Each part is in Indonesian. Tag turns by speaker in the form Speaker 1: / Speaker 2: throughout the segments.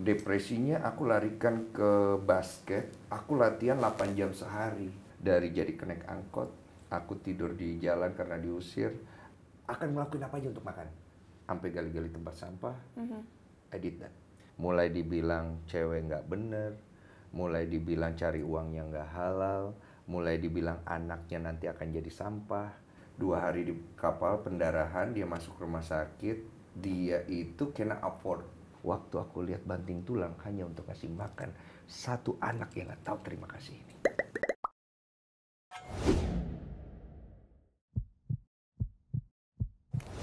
Speaker 1: depresinya aku larikan ke basket aku latihan 8 jam sehari dari jadi kenaik angkot aku tidur di jalan karena diusir akan melakukan apa aja untuk makan sampai gali-gali tempat sampah mm-hmm. that mulai dibilang cewek nggak bener mulai dibilang cari uang yang nggak halal mulai dibilang anaknya nanti akan jadi sampah dua hari di kapal pendarahan dia masuk rumah sakit dia itu kena afford Waktu aku lihat banting tulang hanya untuk kasih makan satu anak yang gak tahu terima kasih ini.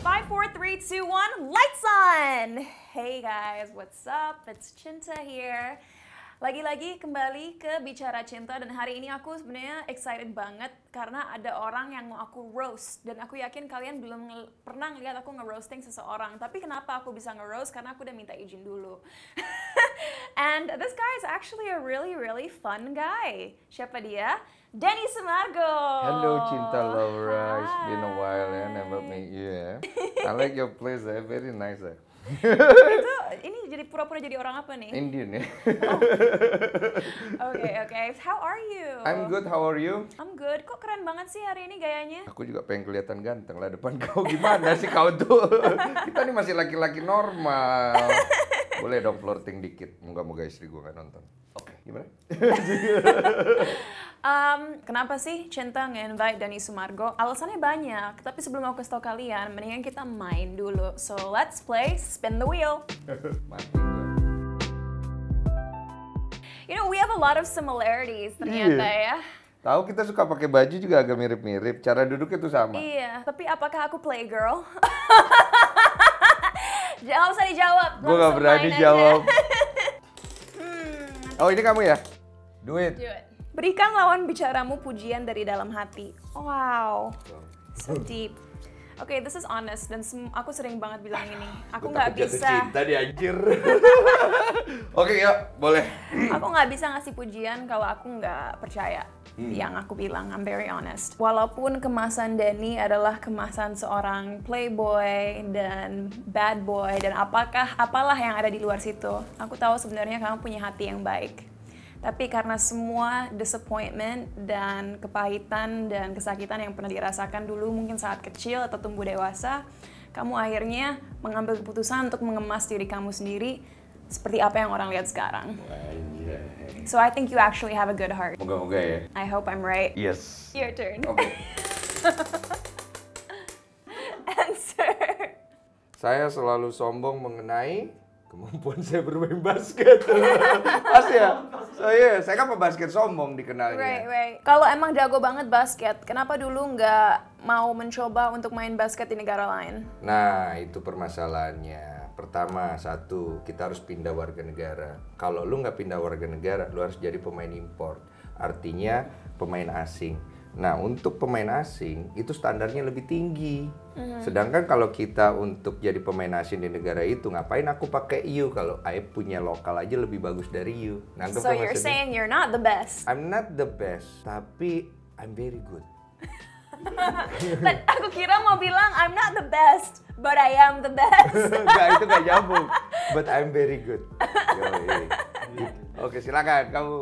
Speaker 2: Five, four, three, two, one, lights on! Hey guys, what's up? It's Chinta here. Lagi-lagi kembali ke Bicara Cinta dan hari ini aku sebenarnya excited banget karena ada orang yang mau aku roast dan aku yakin kalian belum nge pernah ngeliat aku nge seseorang. Tapi kenapa aku bisa nge Karena aku udah minta izin dulu. And this guy is actually a really really fun guy. Siapa dia? Denny Semargo. Hello Cinta
Speaker 1: Laura, Hi. it's been a while eh? I never met you. Yeah. I like your place, eh? very nice. Eh?
Speaker 2: jadi pura-pura jadi orang apa nih? Indian ya. Oke oke. How are you? I'm good. How are you? I'm good. Kok keren banget sih hari ini gayanya?
Speaker 1: Aku juga pengen kelihatan ganteng lah depan kau. Gimana sih kau tuh? Kita nih masih laki-laki normal. Boleh dong flirting dikit. Moga-moga istri gua gak nonton. Oke. Gimana?
Speaker 2: um, kenapa sih Cinta nge-invite Dani Sumargo? Alasannya banyak, tapi sebelum aku kasih tau kalian, mendingan kita main dulu. So let's play Spin the Wheel. you know, we have a lot of similarities ternyata yeah.
Speaker 1: ya. Tahu kita suka pakai baju juga agak mirip-mirip, cara duduk itu sama.
Speaker 2: Iya, tapi apakah aku playgirl? Jangan usah dijawab. Gue gak berani jawab.
Speaker 1: Oh ini kamu ya? Duit.
Speaker 2: it. Berikan lawan bicaramu pujian dari dalam hati. Wow, so deep. Oke, okay, this is honest dan aku sering banget bilang ini. Ah, aku nggak bisa.
Speaker 1: Tadi anjir. Oke, okay, yuk, boleh.
Speaker 2: aku nggak bisa ngasih pujian kalau aku nggak percaya hmm. yang aku bilang I'm very honest walaupun kemasan Danny adalah kemasan seorang playboy dan bad boy dan apakah apalah yang ada di luar situ aku tahu sebenarnya kamu punya hati yang baik tapi karena semua disappointment dan kepahitan dan kesakitan yang pernah dirasakan dulu mungkin saat kecil atau tumbuh dewasa, kamu akhirnya mengambil keputusan untuk mengemas diri kamu sendiri seperti apa yang orang lihat sekarang. So I think you actually have a good heart. Moga-moga ya. I hope I'm right. Yes. Your turn. Okay. Answer.
Speaker 1: Saya selalu sombong mengenai kemampuan saya bermain basket. Pasti ya? So, yeah. Iya. Saya kan pebasket sombong dikenalnya. Right,
Speaker 2: right. Kalau emang jago banget basket, kenapa dulu nggak mau mencoba untuk main basket di negara
Speaker 1: lain? Nah, itu permasalahannya Pertama, satu, kita harus pindah warga negara. Kalau lu nggak pindah warga negara, lu harus jadi pemain import. Artinya pemain asing. Nah, untuk pemain asing itu standarnya lebih tinggi. Mm-hmm. Sedangkan kalau kita untuk jadi pemain asing di negara itu, ngapain aku pakai you kalau I punya lokal aja lebih bagus dari you. nah so you're saying you're not the best. I'm not the best, tapi I'm very good.
Speaker 2: But aku kira mau bilang I'm not the best, but I am the best. Enggak, itu
Speaker 1: gak nyambung. But I'm very good. Oke, silakan kamu.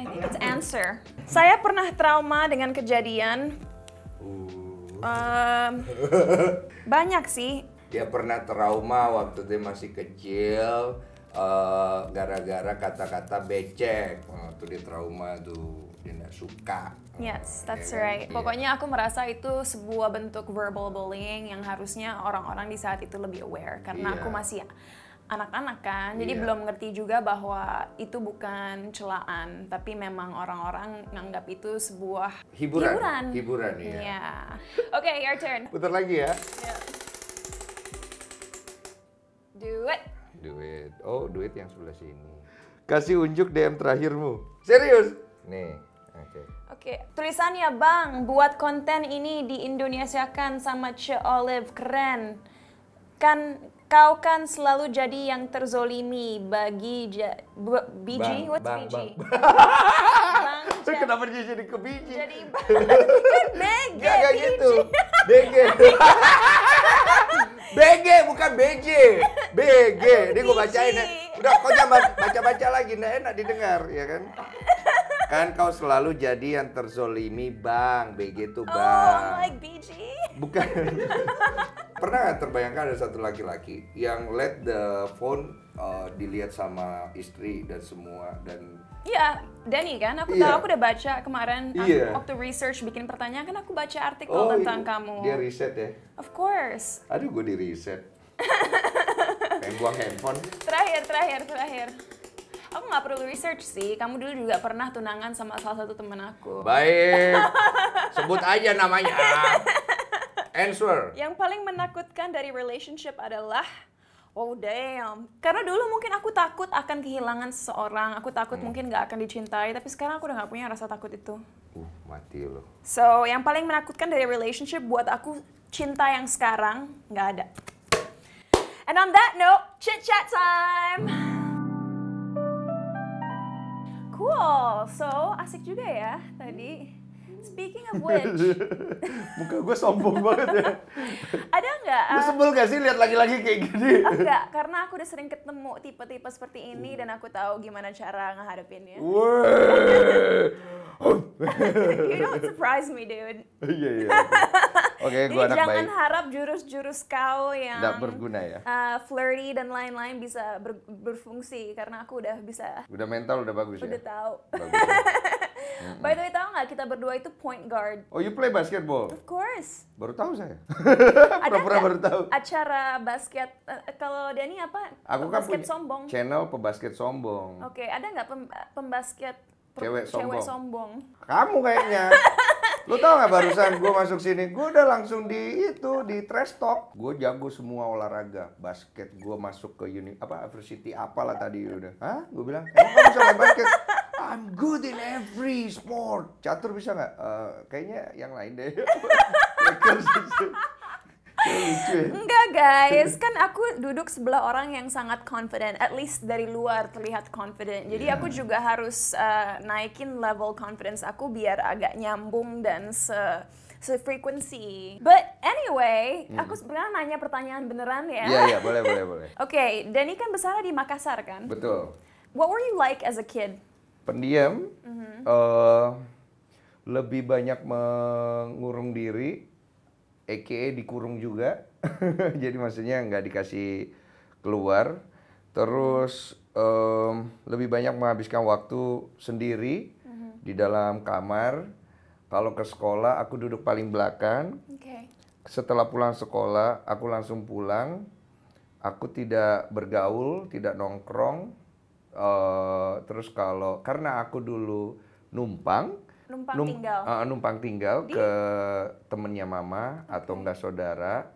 Speaker 2: I think it's answer. Saya pernah trauma dengan kejadian. Um, banyak sih.
Speaker 1: Dia pernah trauma waktu dia masih kecil eh, gara-gara uh, kata-kata becek waktu dia trauma tuh dia nggak suka.
Speaker 2: Yes, that's yeah, kan? right. Yeah. Pokoknya aku merasa itu sebuah bentuk verbal bullying yang harusnya orang-orang di saat itu lebih aware karena yeah. aku iya. masih anak-anak kan, jadi yeah. belum ngerti juga bahwa itu bukan celaan, tapi memang orang-orang nganggap itu sebuah hiburan. Hiburan, hiburan ya. Yeah. Oke, okay, your turn. Putar lagi ya. Yeah. Do it.
Speaker 1: Oh, do it yang sebelah sini. Kasih unjuk DM terakhirmu. Serius? Nih.
Speaker 2: Oke. Okay. Okay. Tulisannya Bang, buat konten ini di Indonesia kan sama Che Olive keren. Kan kau kan selalu jadi yang terzolimi bagi ja, bu, biji, bang, what's bang,
Speaker 1: biji? Bang. bang Kenapa dia jadi ke biji? Jadi bang, kan BG, Gak, gitu, BG. BG bukan BJ. BG. Ini gue bacain ya. Udah kau jangan baca-baca lagi, nggak enak didengar ya kan? Kan kau selalu jadi yang terzolimi, Bang. BG tuh, oh, Bang. Oh, like BG. Bukan. Pernah gak terbayangkan ada satu laki-laki yang let the phone uh, dilihat sama istri dan semua dan
Speaker 2: Iya, Denny kan? Aku yeah. tahu aku udah baca kemarin yeah. aku, waktu iya. research bikin pertanyaan kan aku baca artikel oh, tentang iya. kamu. Dia riset ya? Of course.
Speaker 1: Aduh, gue di riset. Pengen buang handphone.
Speaker 2: Terakhir, terakhir, terakhir aku nggak perlu research sih. Kamu dulu juga pernah tunangan sama salah satu temen aku.
Speaker 1: Baik. Sebut aja namanya. Answer.
Speaker 2: Yang paling menakutkan dari relationship adalah Oh damn, karena dulu mungkin aku takut akan kehilangan seseorang, aku takut hmm. mungkin gak akan dicintai, tapi sekarang aku udah gak punya rasa takut itu. Uh, mati loh. So, yang paling menakutkan dari relationship buat aku cinta yang sekarang gak ada. And on that note, chit chat time. Cool. So, asik juga ya tadi. Speaking of which.
Speaker 1: Muka gue sombong banget ya.
Speaker 2: Ada nggak? Uh,
Speaker 1: sebel gak sih lihat lagi-lagi kayak gini? Enggak,
Speaker 2: karena aku udah sering ketemu tipe-tipe seperti ini dan aku tahu gimana cara ngehadapinnya.
Speaker 1: you don't
Speaker 2: surprise me, dude.
Speaker 1: Iya, iya okay, Jadi anak jangan
Speaker 2: harap jurus-jurus kau yang Nggak berguna ya. Uh, flirty dan lain-lain bisa ber, berfungsi karena aku udah bisa.
Speaker 1: Udah mental udah bagus udah ya. Udah
Speaker 2: tahu. Mm-hmm. By the way, tau gak kita berdua itu point guard?
Speaker 1: Oh, you play basketball? Of
Speaker 2: course.
Speaker 1: Baru tahu saya. Pura-pura baru tahu.
Speaker 2: Acara basket uh, kalau Dani apa? Aku kan punya sombong.
Speaker 1: channel pebasket sombong.
Speaker 2: Oke, okay, ada nggak pem- pembasket cewek sombong. cewek sombong?
Speaker 1: Kamu kayaknya. Lu tau gak barusan gue masuk sini, gue udah langsung di itu, di trash talk. Gue jago semua olahraga, basket gue masuk ke uni, apa, university apalah tadi udah. Hah? Gue bilang, emang kamu bisa main basket? I'm good in every sport. Catur bisa gak? Uh, eh, kayaknya yang lain deh. Iya. Enggak guys, kan aku
Speaker 2: duduk sebelah orang yang sangat confident, at least dari luar terlihat confident. Jadi yeah. aku juga harus uh, naikin level confidence aku biar agak nyambung dan se sefrekuensi. But anyway, hmm. aku sebenarnya nanya pertanyaan beneran ya. Iya iya boleh boleh boleh. Oke, okay, Dani kan besar di Makassar kan? Betul. What were you like as a kid?
Speaker 1: Pendiam. Mm -hmm. uh, lebih banyak mengurung diri EKE dikurung juga. Jadi maksudnya nggak dikasih keluar. Terus um, lebih banyak menghabiskan waktu sendiri mm -hmm. di dalam kamar. Kalau ke sekolah aku duduk paling belakang. Okay. Setelah pulang sekolah aku langsung pulang. Aku tidak bergaul, tidak nongkrong. Uh, terus kalau karena aku dulu numpang, numpang num, tinggal uh, numpang tinggal ke temennya mama okay. atau enggak saudara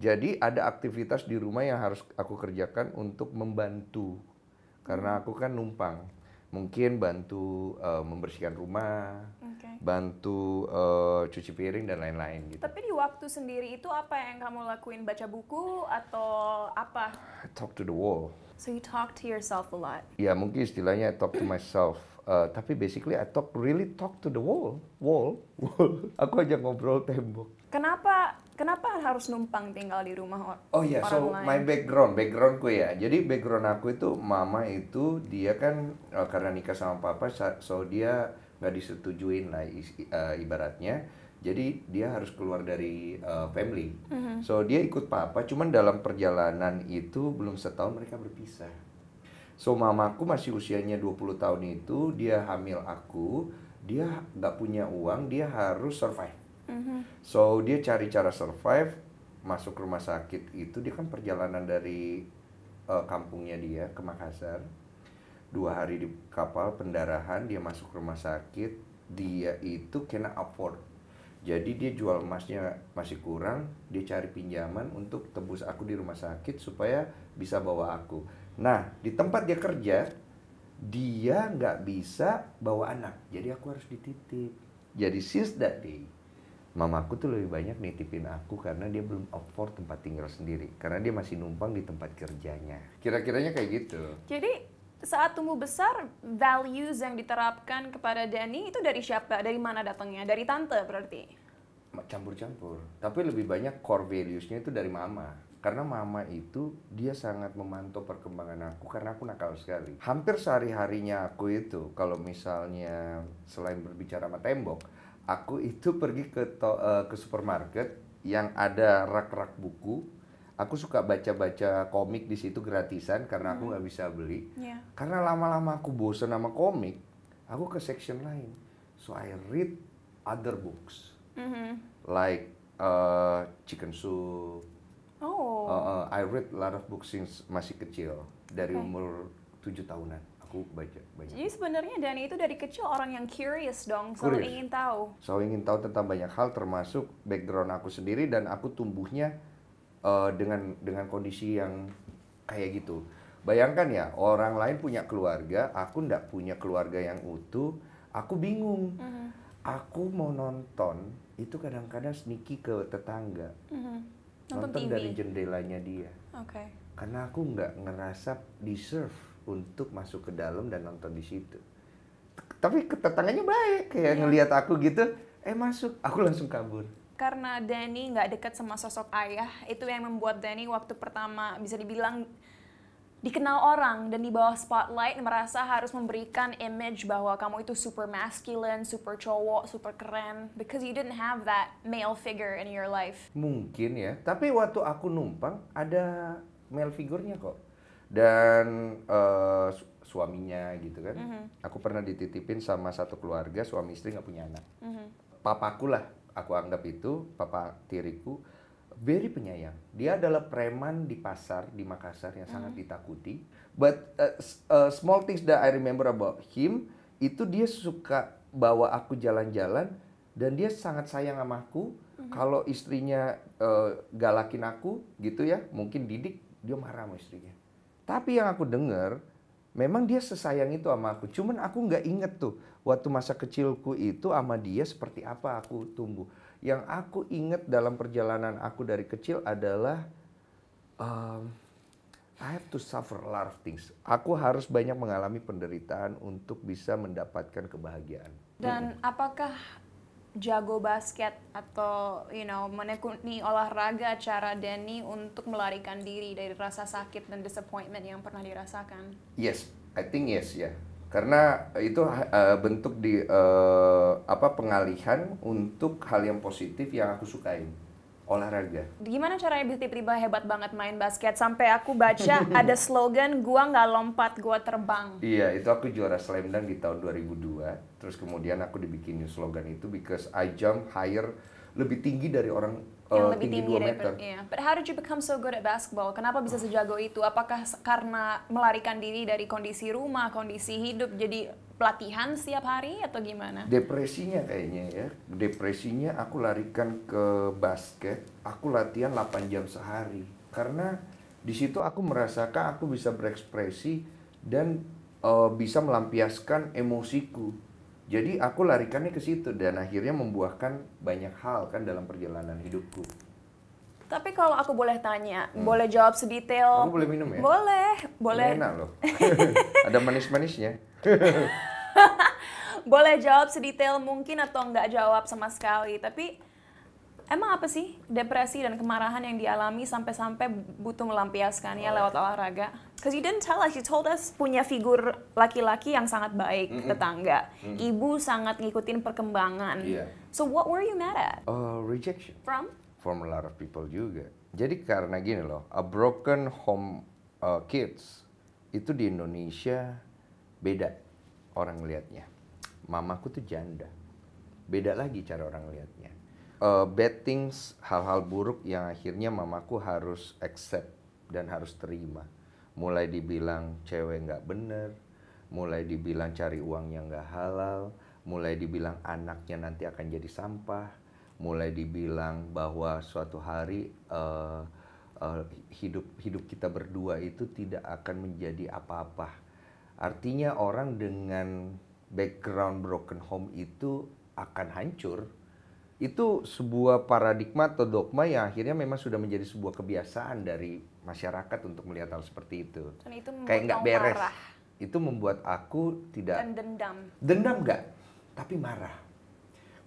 Speaker 1: jadi ada aktivitas di rumah yang harus aku kerjakan untuk membantu karena hmm. aku kan numpang mungkin bantu uh, membersihkan rumah, okay. bantu uh, cuci piring dan lain-lain gitu.
Speaker 2: Tapi di waktu sendiri itu apa yang kamu lakuin? Baca buku atau apa?
Speaker 1: I talk to the wall.
Speaker 2: So you talk to yourself a lot.
Speaker 1: Ya mungkin istilahnya I talk to myself. Uh, tapi basically I talk really talk to the wall, wall, wall. Aku aja ngobrol tembok.
Speaker 2: Kenapa Kenapa harus numpang tinggal di rumah oh, orang lain? Oh iya, so my background,
Speaker 1: backgroundku ya. Jadi background aku itu mama itu dia kan eh, karena nikah sama papa, so dia nggak disetujuin lah uh, ibaratnya. Jadi dia harus keluar dari uh, family. Mm -hmm. So dia ikut papa, cuman dalam perjalanan itu belum setahun mereka berpisah. So mamaku masih usianya 20 tahun itu dia hamil aku, dia nggak punya uang, dia harus survive hmm So dia cari cara survive, masuk rumah sakit itu dia kan perjalanan dari uh, kampungnya dia ke Makassar, dua hari di kapal pendarahan dia masuk rumah sakit, dia itu kena afford, jadi dia jual emasnya masih kurang, dia cari pinjaman untuk tebus aku di rumah sakit supaya bisa bawa aku. Nah di tempat dia kerja dia nggak bisa bawa anak, jadi aku harus dititip. Jadi since that day, mamaku tuh lebih banyak nitipin aku karena dia belum afford tempat tinggal sendiri karena dia masih numpang di tempat kerjanya kira-kiranya kayak gitu
Speaker 2: jadi saat tumbuh besar values yang diterapkan kepada Dani itu dari siapa dari mana datangnya dari tante berarti
Speaker 1: campur-campur tapi lebih banyak core valuesnya itu dari mama karena mama itu dia sangat memantau perkembangan aku karena aku nakal sekali hampir sehari harinya aku itu kalau misalnya selain berbicara sama tembok aku itu pergi ke to, uh, ke supermarket yang ada rak-rak buku. Aku suka baca-baca komik di situ gratisan karena aku hmm. nggak hmm. bisa beli. Yeah. Karena lama-lama aku bosen sama komik, aku ke section lain. So I read other books mm-hmm. like uh, Chicken Soup.
Speaker 2: Oh. Uh, uh,
Speaker 1: I read a lot of books since masih kecil dari okay. umur tujuh tahunan aku baca banyak. Jadi
Speaker 2: sebenarnya Dani itu dari kecil orang yang curious dong, selalu curious. ingin tahu.
Speaker 1: Selalu ingin tahu tentang banyak hal termasuk background aku sendiri dan aku tumbuhnya uh, dengan dengan kondisi yang kayak gitu. Bayangkan ya, orang lain punya keluarga, aku ndak punya keluarga yang utuh, aku bingung. Mm -hmm. Aku mau nonton itu kadang-kadang sneaky ke tetangga. Mm -hmm. Nonton, nonton dari jendelanya dia. Oke. Okay. Karena aku nggak ngerasa deserve untuk masuk ke dalam dan nonton di situ tapi tetangganya baik kayak yeah. ngelihat aku gitu eh masuk aku langsung kabur
Speaker 2: karena Danny nggak dekat sama sosok ayah itu yang membuat Danny waktu pertama bisa dibilang dikenal orang dan di bawah spotlight merasa harus memberikan image bahwa kamu itu super masculine, super cowok, super keren because you didn't have that male figure in your life.
Speaker 1: Mungkin ya, tapi waktu aku numpang ada male figurnya kok dan uh, suaminya gitu kan. Mm -hmm. Aku pernah dititipin sama satu keluarga suami istri nggak punya anak. Mm -hmm. Papaku lah aku anggap itu papa tiriku very penyayang. Dia adalah preman di pasar di Makassar yang mm -hmm. sangat mhm. ditakuti. But uh, uh, small things that I remember about him itu dia suka bawa aku jalan-jalan dan dia sangat sayang sama aku. Mm Kalau istrinya uh, galakin aku gitu ya, mungkin didik dia marah sama istrinya tapi yang aku dengar, memang dia sesayang itu sama aku. Cuman aku nggak inget tuh waktu masa kecilku itu sama dia seperti apa aku tumbuh. Yang aku inget dalam perjalanan aku dari kecil adalah um, I have to suffer a lot of things. Aku harus banyak mengalami penderitaan untuk bisa mendapatkan kebahagiaan.
Speaker 2: Dan apakah jago basket atau you know menekuni olahraga cara Denny untuk melarikan diri dari rasa sakit dan disappointment yang pernah dirasakan.
Speaker 1: Yes, I think yes ya. Yeah. Karena itu uh, bentuk di uh, apa pengalihan untuk hal yang positif yang aku sukain olahraga.
Speaker 2: Gimana caranya bisa tiba-tiba hebat banget main basket sampai aku baca ada slogan gua nggak lompat gua terbang.
Speaker 1: Iya itu aku juara slam dunk di tahun 2002. Terus kemudian aku dibikin slogan itu because I jump higher lebih tinggi dari orang yang eh, lebih tinggi, tinggi 2 meter. Dari, iya.
Speaker 2: yeah. But how did you become so good at basketball? Kenapa bisa sejago itu? Apakah karena melarikan diri dari kondisi rumah, kondisi hidup jadi pelatihan setiap hari atau gimana?
Speaker 1: Depresinya kayaknya ya. Depresinya aku larikan ke basket. Aku latihan 8 jam sehari. Karena di situ aku merasakan aku bisa berekspresi dan uh, bisa melampiaskan emosiku. Jadi aku larikannya ke situ dan akhirnya membuahkan banyak hal kan dalam perjalanan hidupku.
Speaker 2: Tapi kalau aku boleh tanya, hmm. boleh jawab sedetail? Aku boleh minum ya? Boleh, boleh. Enak
Speaker 1: loh. Ada manis-manisnya.
Speaker 2: Boleh jawab sedetail mungkin atau nggak jawab sama sekali, tapi emang apa sih depresi dan kemarahan yang dialami sampai-sampai butuh melampiaskannya lewat olahraga? Because you didn't tell us, you told us punya figur laki-laki yang sangat baik, mm -hmm. tetangga, mm -hmm. ibu sangat ngikutin perkembangan. Yeah. So what were you mad at?
Speaker 1: Uh, rejection. From? From a lot of people juga. Jadi karena gini loh, a broken home uh, kids itu di Indonesia beda orang lihatnya. Mamaku tuh janda. Beda lagi cara orang lihatnya. Uh, eh, bad things, hal-hal buruk yang akhirnya mamaku harus accept dan harus terima. Mulai dibilang cewek nggak bener, mulai dibilang cari uang yang nggak halal, mulai dibilang anaknya nanti akan jadi sampah, mulai dibilang bahwa suatu hari uh, uh, hidup hidup kita berdua itu tidak akan menjadi apa-apa Artinya orang dengan background broken home itu akan hancur. Itu sebuah paradigma atau dogma yang akhirnya memang sudah menjadi sebuah kebiasaan dari masyarakat untuk melihat hal seperti itu. Dan
Speaker 2: itu Kayak nggak beres. Marah.
Speaker 1: Itu membuat aku tidak. Dan dendam. Dendam nggak, tapi marah.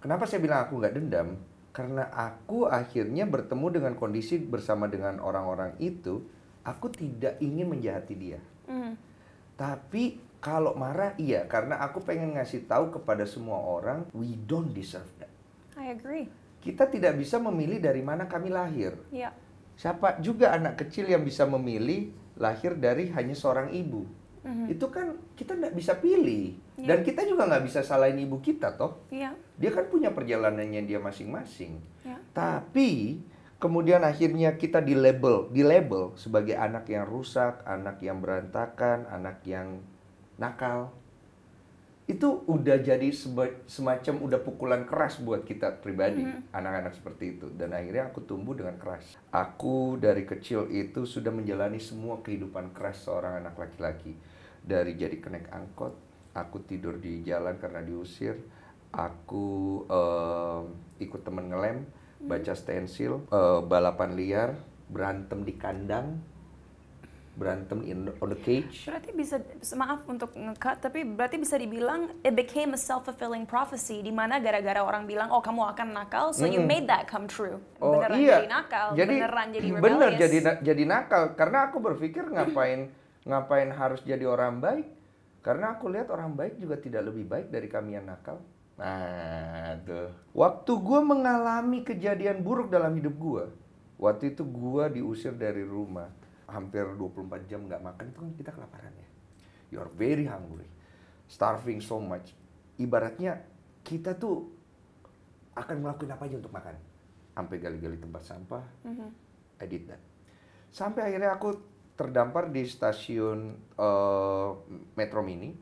Speaker 1: Kenapa saya bilang aku nggak dendam? Karena aku akhirnya bertemu dengan kondisi bersama dengan orang-orang itu, aku tidak ingin menjahati dia. Mm tapi kalau marah iya karena aku pengen ngasih tahu kepada semua orang we don't deserve that. I agree. Kita tidak bisa memilih dari mana kami lahir. Yeah. Siapa juga anak kecil yang bisa memilih lahir dari hanya seorang ibu. Mm-hmm. Itu kan kita nggak bisa pilih yeah. dan kita juga nggak bisa salahin ibu kita toh. Yeah. Dia kan punya perjalanannya dia masing-masing. Yeah. Tapi kemudian akhirnya kita di label, di label sebagai anak yang rusak, anak yang berantakan, anak yang nakal. Itu udah jadi semacam udah pukulan keras buat kita pribadi, mm-hmm. anak-anak -hmm. seperti itu. Dan akhirnya aku tumbuh dengan keras. Aku dari kecil itu sudah menjalani semua kehidupan keras seorang anak laki-laki. Dari jadi kenaik angkot, aku tidur di jalan karena diusir, aku uh, ikut temen ngelem, baca stensil, uh, balapan liar, berantem di kandang, berantem in on the cage.
Speaker 2: Berarti bisa maaf untuk ngekat tapi berarti bisa dibilang it became a self fulfilling prophecy di mana gara-gara orang bilang oh kamu akan nakal so mm. you made that come true. Oh, beneran iya. jadi nakal, jadi, beneran jadi rebellious. Bener jadi
Speaker 1: jadi nakal karena aku berpikir ngapain ngapain harus jadi orang baik karena aku lihat orang baik juga tidak lebih baik dari kami yang nakal. Nah, tuh. Waktu gue mengalami kejadian buruk dalam hidup gue, waktu itu gue diusir dari rumah hampir 24 jam nggak makan itu kan kita kelaparan ya. You are very hungry, starving so much. Ibaratnya kita tuh akan ngelakuin apa aja untuk makan. Sampai gali-gali tempat sampah, mm-hmm. I did that. Sampai akhirnya aku terdampar di stasiun uh, Metro Mini.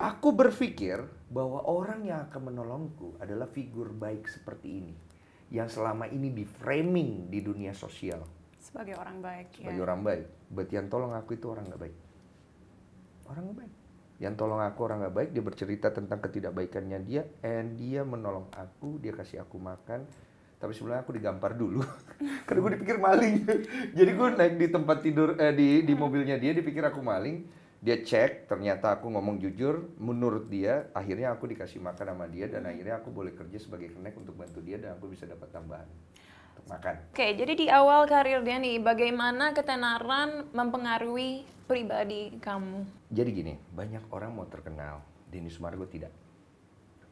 Speaker 1: Aku berpikir bahwa orang yang akan menolongku adalah figur baik seperti ini yang selama ini di framing di dunia sosial
Speaker 2: sebagai orang baik ya. sebagai ya.
Speaker 1: orang baik berarti yang tolong aku itu orang nggak baik orang nggak baik yang tolong aku orang nggak baik dia bercerita tentang ketidakbaikannya dia and dia menolong aku dia kasih aku makan tapi sebelumnya aku digampar dulu karena gue dipikir maling jadi gue naik di tempat tidur eh, di di mobilnya dia dipikir aku maling dia cek ternyata aku ngomong jujur menurut dia akhirnya aku dikasih makan sama dia dan hmm. akhirnya aku boleh kerja sebagai kenek untuk bantu dia dan aku bisa dapat tambahan untuk makan.
Speaker 2: Oke, jadi di awal karir dia nih bagaimana ketenaran mempengaruhi pribadi kamu?
Speaker 1: Jadi gini, banyak orang mau terkenal, Denis Margo tidak.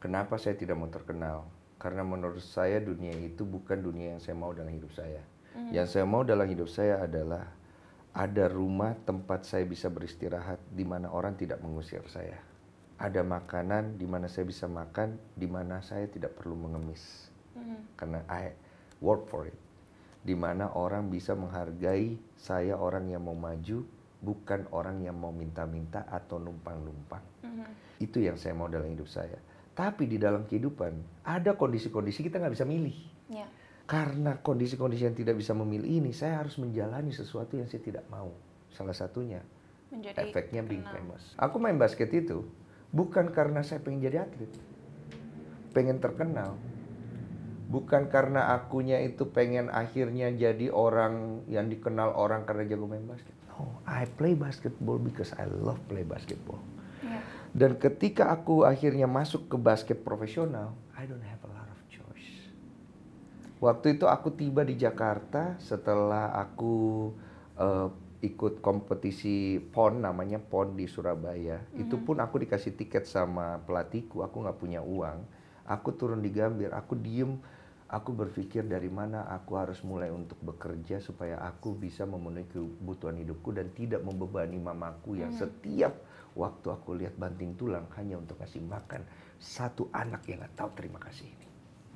Speaker 1: Kenapa saya tidak mau terkenal? Karena menurut saya dunia itu bukan dunia yang saya mau dalam hidup saya. Mm. Yang saya mau dalam hidup saya adalah ada rumah tempat saya bisa beristirahat di mana orang tidak mengusir saya. Ada makanan di mana saya bisa makan, di mana saya tidak perlu mengemis. Mm-hmm. Karena I work for it. Di mana orang bisa menghargai saya orang yang mau maju, bukan orang yang mau minta-minta atau numpang-numpang. Mm-hmm. Itu yang saya mau dalam hidup saya. Tapi di dalam kehidupan ada kondisi-kondisi kita nggak bisa milih. Yeah karena kondisi-kondisi yang tidak bisa memilih ini, saya harus menjalani sesuatu yang saya tidak mau. Salah satunya Menjadi efeknya being kenal. famous. Aku main basket itu bukan karena saya pengen jadi atlet, pengen terkenal. Bukan karena akunya itu pengen akhirnya jadi orang yang dikenal orang karena jago main basket. No, I play basketball because I love play basketball. Yeah. Dan ketika aku akhirnya masuk ke basket profesional, I don't have a Waktu itu aku tiba di Jakarta setelah aku uh, ikut kompetisi PON namanya PON di Surabaya. Mm-hmm. Itu pun aku dikasih tiket sama pelatihku, aku nggak punya uang. Aku turun di Gambir, aku diem, aku berpikir dari mana aku harus mulai untuk bekerja supaya aku bisa memenuhi kebutuhan hidupku dan tidak membebani mamaku yang mm-hmm. setiap waktu aku lihat banting tulang hanya untuk kasih makan satu anak yang nggak tahu terima kasih ini.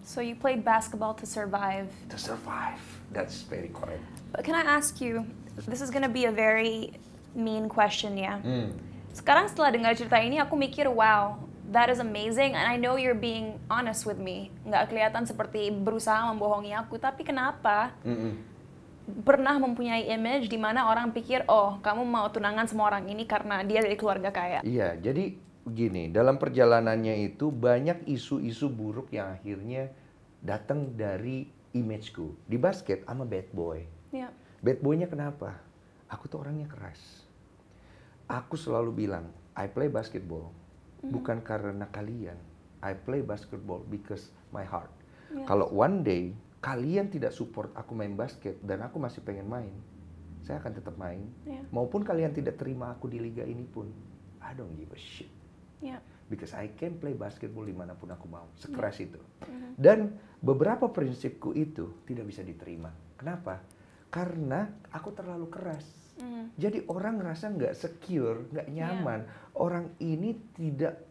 Speaker 2: So you played basketball to survive. To survive.
Speaker 1: That's very correct.
Speaker 2: But can I ask you, this is gonna be a very mean question Yeah? Mm. Sekarang setelah dengar cerita ini aku mikir wow, that is amazing and I know you're being honest with me. Nggak kelihatan seperti berusaha membohongi aku, tapi kenapa? Mm -mm. Pernah mempunyai image di mana orang pikir, oh kamu mau tunangan semua orang ini karena dia dari keluarga kaya.
Speaker 1: Iya, jadi gini, dalam perjalanannya itu banyak isu-isu buruk yang akhirnya datang dari imageku. Di basket, I'm a bad boy. Yeah. Bad boy-nya kenapa? Aku tuh orangnya keras. Aku selalu bilang, I play basketball mm-hmm. bukan karena kalian. I play basketball because my heart. Yeah. Kalau one day kalian tidak support aku main basket dan aku masih pengen main, saya akan tetap main. Yeah. Maupun kalian tidak terima aku di liga ini pun, I don't give a shit. Yeah. Because I can play basketball dimanapun aku mau, sekeras yeah. itu. Mm-hmm. Dan beberapa prinsipku itu tidak bisa diterima. Kenapa? Karena aku terlalu keras. Mm-hmm. Jadi orang ngerasa nggak secure, nggak ya. nyaman. Yeah. Orang ini tidak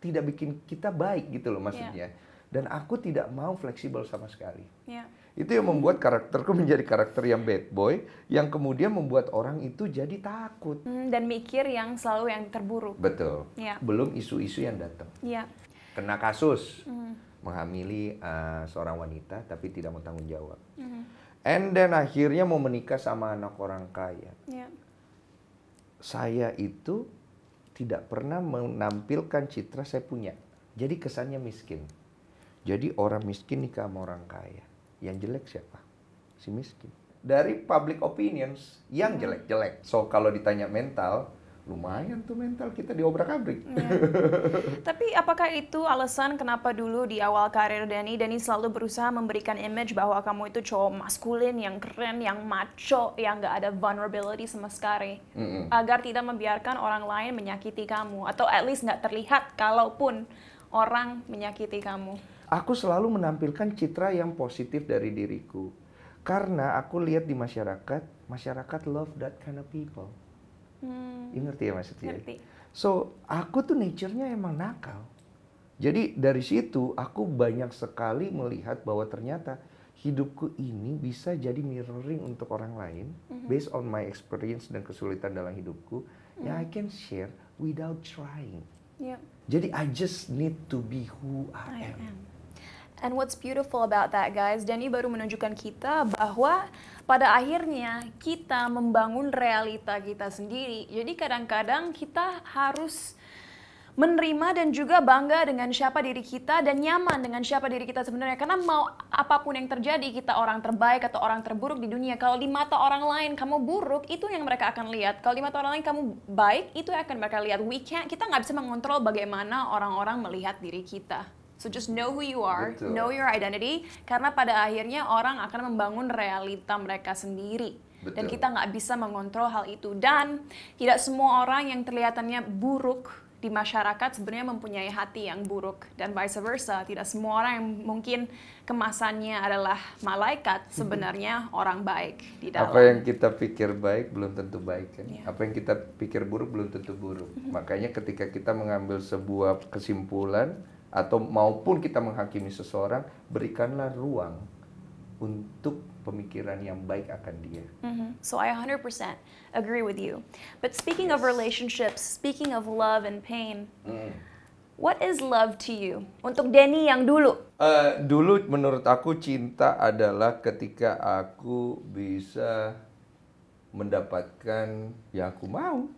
Speaker 1: tidak bikin kita baik gitu loh maksudnya. Yeah. Dan aku tidak mau fleksibel sama sekali. Yeah itu yang membuat karakterku menjadi karakter yang bad boy, yang kemudian membuat orang itu jadi takut.
Speaker 2: Hmm, dan mikir yang selalu yang terburuk.
Speaker 1: Betul. Ya. Belum isu-isu yang datang. Ya. Kena kasus, hmm. menghamili uh, seorang wanita tapi tidak mau tanggung jawab. Hmm. And then akhirnya mau menikah sama anak orang kaya. Ya. Saya itu tidak pernah menampilkan citra saya punya. Jadi kesannya miskin. Jadi orang miskin nikah sama orang kaya yang jelek siapa? Si miskin. Dari public opinions yang hmm. jelek-jelek. So kalau ditanya mental, lumayan tuh mental kita diobrak-abrik. Ya.
Speaker 2: Tapi apakah itu alasan kenapa dulu di awal karir Dani, Dani selalu berusaha memberikan image bahwa kamu itu cowok maskulin yang keren, yang macho, yang nggak ada vulnerability sama sekali, mm -mm. agar tidak membiarkan orang lain menyakiti kamu atau at least nggak terlihat kalaupun orang menyakiti kamu.
Speaker 1: Aku selalu menampilkan citra yang positif dari diriku. Karena aku lihat di masyarakat, masyarakat love that kind of people.
Speaker 2: Hmm. You
Speaker 1: ngerti ya maksudnya? Ngerti. So, aku tuh nature-nya emang nakal. Jadi dari situ aku banyak sekali melihat bahwa ternyata hidupku ini bisa jadi mirroring untuk orang lain mm-hmm. based on my experience dan kesulitan dalam hidupku mm-hmm. yang mm. I can share without trying. Yep. Iya. Jadi I just need to be who
Speaker 2: I, I am. am. And what's beautiful about that guys, Dani baru menunjukkan kita bahwa pada akhirnya kita membangun realita kita sendiri. Jadi kadang-kadang kita harus menerima dan juga bangga dengan siapa diri kita dan nyaman dengan siapa diri kita sebenarnya karena mau apapun yang terjadi kita orang terbaik atau orang terburuk di dunia kalau di mata orang lain kamu buruk itu yang mereka akan lihat kalau di mata orang lain kamu baik itu yang akan mereka lihat we can't kita nggak bisa mengontrol bagaimana orang-orang melihat diri kita So just know who you are, Betul. know your identity, karena pada akhirnya orang akan membangun realita mereka sendiri. Betul. Dan kita nggak bisa mengontrol hal itu. Dan tidak semua orang yang terlihatannya buruk di masyarakat sebenarnya mempunyai hati yang buruk dan vice versa. Tidak semua orang yang mungkin kemasannya adalah malaikat sebenarnya orang baik di dalam. Apa yang
Speaker 1: kita pikir baik belum tentu baik kan. Yeah. Apa yang kita pikir buruk belum tentu buruk. Mm-hmm. Makanya ketika kita mengambil sebuah kesimpulan atau maupun kita menghakimi seseorang, berikanlah ruang untuk pemikiran yang baik akan dia.
Speaker 2: Mm-hmm. So I 100% agree with you. But speaking yes. of relationships, speaking of love and pain, mm. what is love to you? Untuk Denny yang dulu.
Speaker 1: Uh, dulu menurut aku cinta adalah ketika aku bisa mendapatkan yang aku mau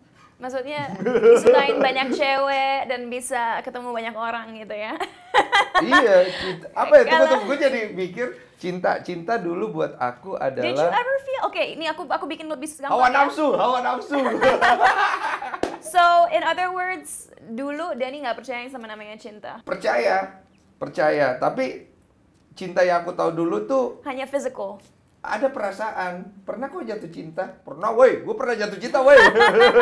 Speaker 2: Maksudnya disukain banyak cewek dan bisa ketemu banyak orang gitu ya.
Speaker 1: iya, cinta. apa ya? Tunggu, tunggu, gue jadi mikir cinta cinta dulu buat aku adalah. Did you ever
Speaker 2: feel? Oke, okay, ini aku aku bikin lebih gampang. Hawa ya? nafsu, ya. hawa nafsu. so in other words, dulu Dani nggak percaya sama namanya cinta. Percaya,
Speaker 1: percaya. Tapi cinta yang aku tahu dulu tuh hanya physical ada perasaan pernah kok jatuh cinta pernah woi gue pernah jatuh cinta woi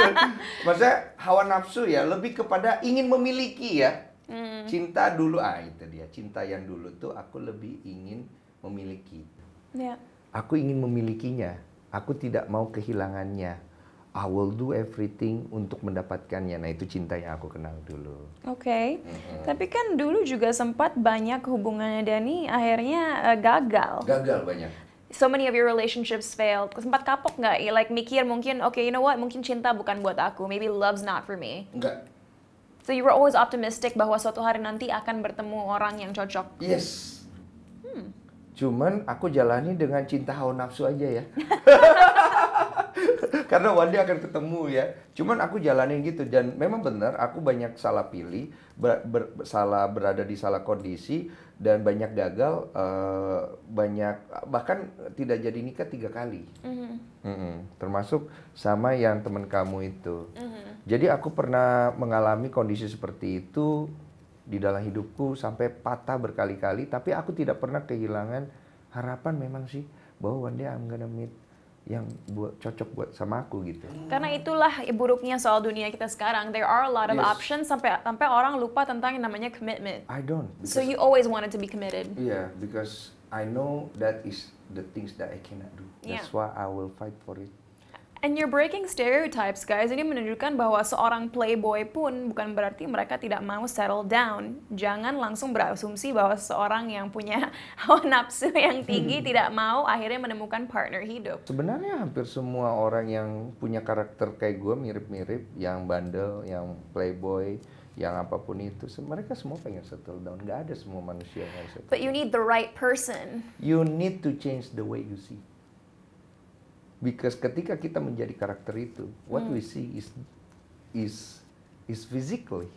Speaker 1: maksudnya hawa nafsu ya lebih kepada ingin memiliki ya hmm. cinta dulu ah itu dia cinta yang dulu tuh aku lebih ingin memiliki yeah. aku ingin memilikinya aku tidak mau kehilangannya I will do everything untuk mendapatkannya. Nah, itu cinta yang aku kenal dulu.
Speaker 2: Oke. Okay. Mm-hmm. Tapi kan dulu juga sempat banyak hubungannya Dani akhirnya uh, gagal. Gagal banyak so many of your relationships failed? Sempat kapok nggak? Like mikir mungkin, okay, you know what? Mungkin cinta bukan buat aku. Maybe love's not for me. Enggak. So you were always optimistic bahwa suatu hari nanti akan bertemu orang yang cocok.
Speaker 1: Yes. Hmm. Cuman aku jalani dengan cinta hawa nafsu aja ya. Karena Wandi akan ketemu ya. Cuman aku jalanin gitu dan memang benar aku banyak salah pilih, ber, ber, salah berada di salah kondisi dan banyak gagal uh, banyak bahkan tidak jadi nikah tiga kali mm-hmm. Mm-hmm. termasuk sama yang teman kamu itu mm-hmm. jadi aku pernah mengalami kondisi seperti itu di dalam hidupku sampai patah berkali-kali tapi aku tidak pernah kehilangan harapan memang sih bahwa one day I'm gonna meet yang buat cocok buat sama aku gitu. Hmm.
Speaker 2: Karena itulah eh, buruknya soal dunia kita sekarang. There are a lot of yes. options sampai sampai orang lupa tentang yang namanya commitment.
Speaker 1: I don't. So you
Speaker 2: always wanted to be committed.
Speaker 1: Yeah, because I know that is the things that I cannot do. That's yeah. why I will fight for it.
Speaker 2: And you're breaking stereotypes guys, ini menunjukkan bahwa seorang playboy pun bukan berarti mereka tidak mau settle down. Jangan langsung berasumsi bahwa seorang yang punya hawa nafsu yang tinggi hmm. tidak mau akhirnya menemukan partner hidup.
Speaker 1: Sebenarnya hampir semua orang yang punya karakter kayak gue mirip-mirip, yang bandel, yang playboy, yang apapun itu mereka semua pengen settle down Gak ada semua manusia yang settle down.
Speaker 2: but you need the right person
Speaker 1: you need to change the way you see Because ketika kita menjadi karakter itu, what hmm. we see is is is physically.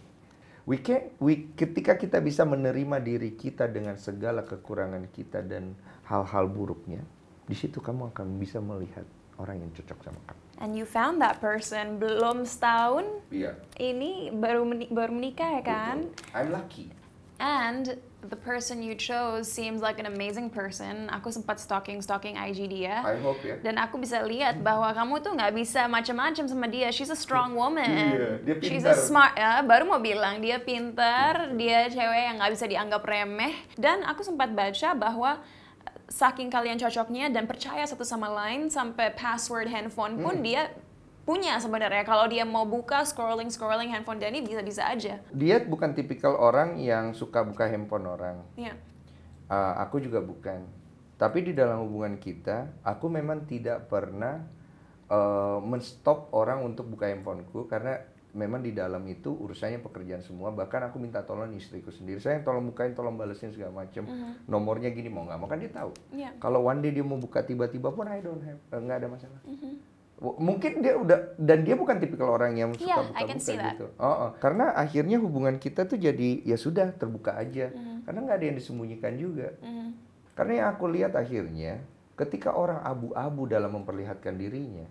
Speaker 1: We can we ketika kita bisa menerima diri kita dengan segala kekurangan kita dan hal-hal buruknya, di situ kamu akan bisa melihat orang yang cocok sama kamu.
Speaker 2: And you found that person belum setahun. Iya. Ini baru meni baru menikah ya kan?
Speaker 1: Betul. I'm lucky.
Speaker 2: And the person you chose seems like an amazing person. Aku sempat stalking stalking IG dia. I hope ya. Yeah. Dan aku bisa lihat bahwa kamu tuh nggak bisa macam-macam sama dia. She's a strong woman. Iya, dia pintar. She's a smart ya. Baru mau bilang dia pintar, dia cewek yang nggak bisa dianggap remeh. Dan aku sempat baca bahwa eh, saking kalian cocoknya dan percaya satu sama lain sampai password handphone pun hmm. dia punya sebenarnya kalau dia mau buka scrolling scrolling handphone Dani bisa-bisa aja.
Speaker 1: Dia bukan tipikal orang yang suka buka handphone orang. Iya. Uh, aku juga bukan. Tapi di dalam hubungan kita, aku memang tidak pernah uh, menstop orang untuk buka handphoneku karena memang di dalam itu urusannya pekerjaan semua bahkan aku minta tolong istriku sendiri saya tolong bukain tolong balesin segala macam mm -hmm. nomornya gini mau nggak mau kan dia tahu yeah. kalau one day dia mau buka tiba-tiba pun I don't have eh, nggak uh, ada masalah mm -hmm mungkin dia udah dan dia bukan tipikal orang yang iya, suka yeah, buka-buka gitu. Oh, oh. Karena akhirnya hubungan kita tuh jadi ya sudah terbuka aja. Mm. Karena nggak ada yang disembunyikan juga. Mm. Karena yang aku lihat akhirnya ketika orang abu-abu dalam memperlihatkan dirinya,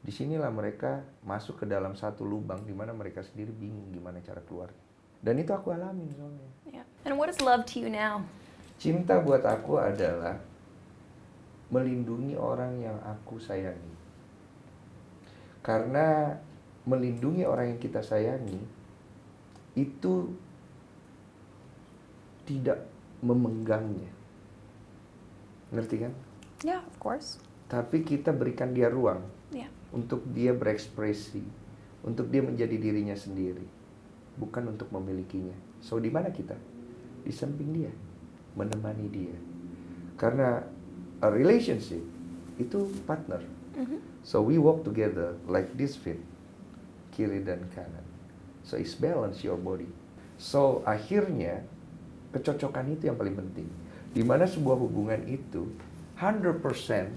Speaker 1: disinilah mereka masuk ke dalam satu lubang di mana mereka sendiri bingung gimana cara keluar. Dan itu aku alamin soalnya.
Speaker 2: Yeah. And what is love to you now?
Speaker 1: Cinta buat aku adalah melindungi orang yang aku sayangi karena melindungi orang yang kita sayangi itu tidak memenggangnya. Ngerti kan?
Speaker 2: Ya, yeah, of course.
Speaker 1: Tapi kita berikan dia ruang yeah. untuk dia berekspresi, untuk dia menjadi dirinya sendiri, bukan untuk memilikinya. So di mana kita? Di samping dia, menemani dia. Karena a relationship itu partner So we walk together like this feet, kiri dan kanan. So it's balance your body. So akhirnya kecocokan itu yang paling penting. di mana sebuah hubungan itu 100%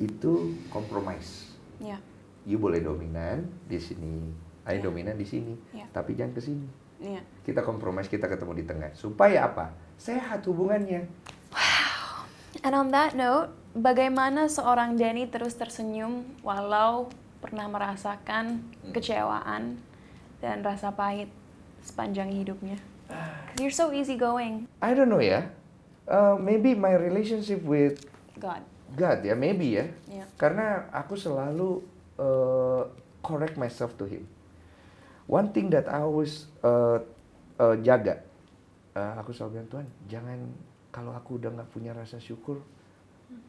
Speaker 1: itu kompromis Yeah. You boleh dominan di sini, I yeah. dominan di sini, yeah. tapi jangan ke sini. Yeah. Kita kompromis, kita ketemu di tengah. Supaya apa? Sehat hubungannya.
Speaker 2: And on that note, bagaimana seorang Denny terus tersenyum walau pernah merasakan hmm. kecewaan dan rasa pahit sepanjang hidupnya? Because you're so easygoing.
Speaker 1: I don't know ya. Yeah. Uh, maybe my relationship with God. God ya, yeah, maybe ya. Yeah. yeah. Karena aku selalu uh, correct myself to Him. One thing that I always uh, uh, jaga, uh, aku selalu bilang Tuhan, jangan kalau aku udah nggak punya rasa syukur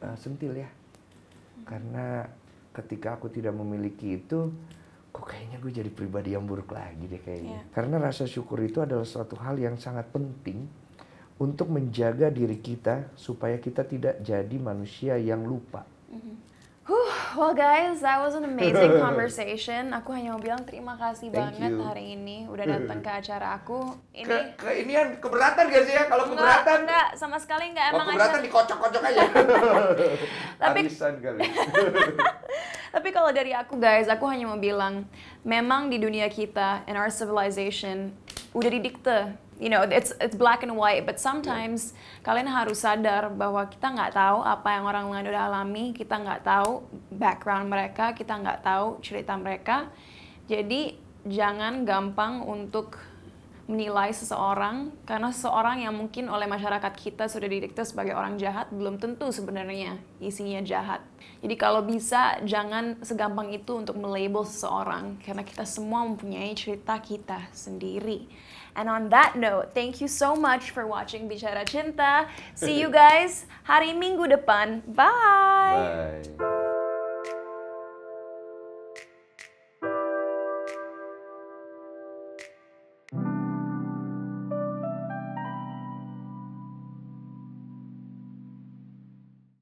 Speaker 1: uh, sentil ya karena ketika aku tidak memiliki itu kok kayaknya gue jadi pribadi yang buruk lagi deh kayaknya yeah. karena rasa syukur itu adalah suatu hal yang sangat penting untuk menjaga diri kita supaya kita tidak jadi manusia yang lupa
Speaker 2: -hmm. Huh, well guys, that was an amazing conversation. Aku hanya mau bilang terima kasih Thank banget you. hari ini udah datang ke acara aku. Ini ke, ke ini kan
Speaker 1: keberatan gak sih ya? Kalau keberatan
Speaker 2: enggak sama sekali enggak emang keberatan acara... dikocok-kocok aja.
Speaker 1: Tapi kali.
Speaker 2: Tapi kalau dari aku guys, aku hanya mau bilang memang di dunia kita in our civilization udah didikte you know it's it's black and white but sometimes yeah. kalian harus sadar bahwa kita nggak tahu apa yang orang lain udah alami kita nggak tahu background mereka kita nggak tahu cerita mereka jadi jangan gampang untuk menilai seseorang karena seseorang yang mungkin oleh masyarakat kita sudah didikte sebagai orang jahat belum tentu sebenarnya isinya jahat. Jadi kalau bisa jangan segampang itu untuk melabel seseorang karena kita semua mempunyai cerita kita sendiri. And on that note, thank you so much for watching Bicara Cinta. See you guys hari Minggu depan. Bye.
Speaker 1: Bye.